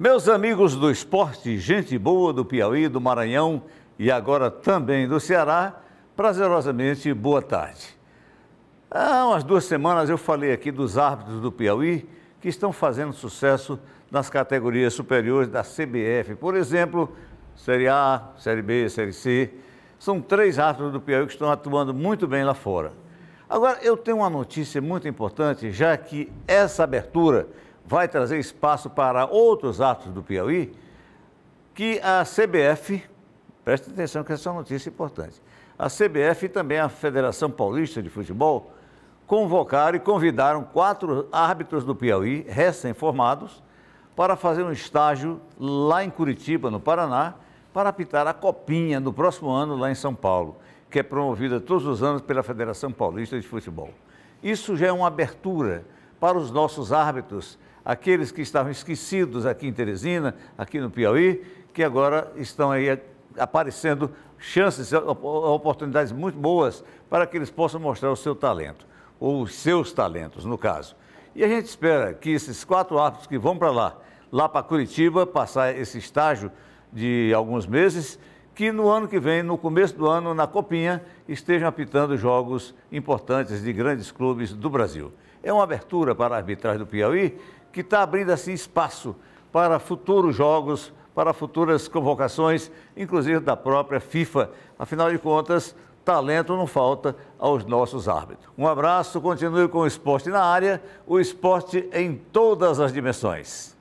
Meus amigos do esporte, gente boa do Piauí, do Maranhão e agora também do Ceará, prazerosamente boa tarde. Há umas duas semanas eu falei aqui dos árbitros do Piauí que estão fazendo sucesso nas categorias superiores da CBF. Por exemplo, Série A, Série B, Série C. São três árbitros do Piauí que estão atuando muito bem lá fora. Agora, eu tenho uma notícia muito importante, já que essa abertura vai trazer espaço para outros atos do Piauí que a CBF, preste atenção que essa é uma notícia importante, a CBF e também a Federação Paulista de Futebol convocaram e convidaram quatro árbitros do Piauí, recém-formados, para fazer um estágio lá em Curitiba, no Paraná, para apitar a Copinha no próximo ano lá em São Paulo, que é promovida todos os anos pela Federação Paulista de Futebol. Isso já é uma abertura para os nossos árbitros aqueles que estavam esquecidos aqui em Teresina, aqui no Piauí, que agora estão aí eh, aparecendo chances, oportunidades muito boas para que eles possam mostrar o seu talento, ou os seus talentos, no caso. E a gente espera que esses quatro árbitros que vão para lá, lá para Curitiba, passar esse estágio de alguns meses, que no ano que vem, no começo do ano, na Copinha, estejam apitando jogos importantes de grandes clubes do Brasil. É uma abertura para a arbitragem do Piauí que está abrindo assim espaço para futuros jogos, para futuras convocações, inclusive da própria FIFA. Afinal de contas, talento não falta aos nossos árbitros. Um abraço, continue com o esporte na área, o esporte em todas as dimensões.